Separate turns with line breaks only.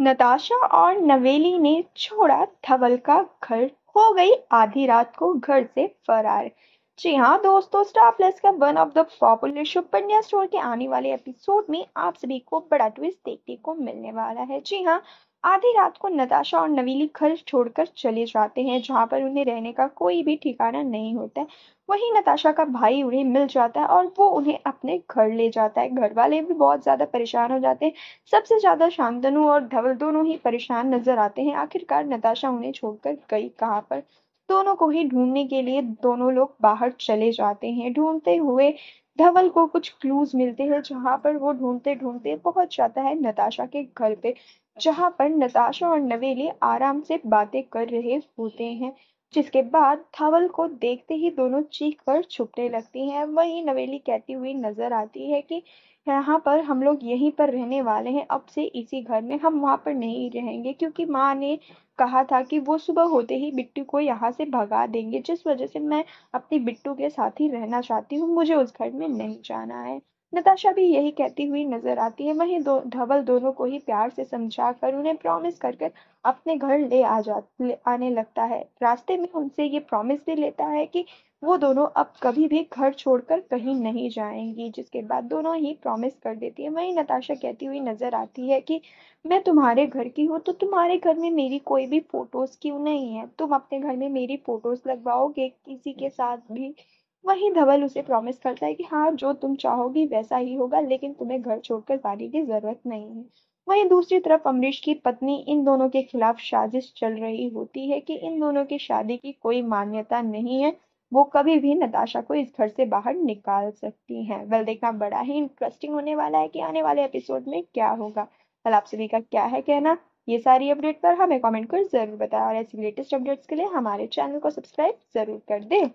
नताशा और नवेली ने छोड़ा धवल का घर हो गई आधी रात को घर से फरार जी हाँ दोस्तों स्टार प्लस का one of the popular show store के आने वाले एपिसोड में आप सभी को बड़ा ट्विस्ट देखने को मिलने वाला है जी हाँ आधी रात को नताशा और नवीली घर छोड़कर चले जाते हैं जहाँ पर उन्हें रहने का कोई भी ठिकाना नहीं होता है वहीं नताशा का भाई उन्हें मिल जाता है और वो उन्हें अपने घर ले जाता है घर वाले भी बहुत ज़्यादा परेशान हो जाते हैं सबसे ज़्यादा शांतनु और धवल दोनों ही परेशान नजर आते हैं आखिरकार नताशा उन्हें छोड़कर गई कहाँ पर दोनों को ही ढूंढने के लिए दोनों लोग बाहर चले जाते हैं ढूंढते हुए धवल को कुछ क्लूज मिलते हैं जहाँ पर वो ढूंढते ढूंढते पहुंच जाता है नताशा के घर पे जहाँ पर नताशा और नवेली आराम से बातें कर रहे होते हैं जिसके बाद धवल को देखते ही दोनों चीख कर छुपने लगती हैं वहीं नवेली कहती हुई नजर आती है कि यहाँ पर हम लोग यहीं पर रहने वाले हैं अब से इसी घर में हम वहाँ पर नहीं रहेंगे क्योंकि माँ ने कहा था कि वो सुबह होते ही बिट्टू को यहाँ से भगा देंगे जिस वजह से मैं अपनी बिट्टू के साथ ही रहना चाहती हूँ मुझे उस घर में नहीं जाना है नताशा भी यही कहती हुई नजर आती है वहीं दो धवल दोनों को ही प्यार से समझा कर उन्हें प्रॉमिस कर कर अपने घर ले आ जा ले आने लगता है रास्ते में उनसे ये प्रॉमिस भी लेता है कि वो दोनों अब कभी भी घर छोड़कर कहीं नहीं जाएंगी जिसके बाद दोनों ही प्रॉमिस कर देती है वहीं नताशा कहती हुई नजर आती है कि मैं तुम्हारे घर की हूँ तो तुम्हारे घर में मेरी कोई भी फोटोज क्यों नहीं है तुम अपने घर में मेरी फोटोज लगवाओगे किसी के साथ भी वही धवल उसे प्रॉमिस करता है कि हाँ जो तुम चाहोगी वैसा ही होगा लेकिन तुम्हें घर छोड़कर जाने की जरूरत नहीं है वही दूसरी तरफ अमरीश की पत्नी इन दोनों के खिलाफ साजिश चल रही होती है कि इन दोनों की शादी की कोई मान्यता नहीं है वो कभी भी नताशा को इस घर से बाहर निकाल सकती हैं वेल देखना बड़ा ही इंटरेस्टिंग होने वाला है कि आने वाले एपिसोड में क्या होगा कल आप सभी का क्या है कहना ये सारी अपडेट पर हमें कमेंट कर जरूर बताएं और ऐसी लेटेस्ट अपडेट्स के लिए हमारे चैनल को सब्सक्राइब जरूर कर दें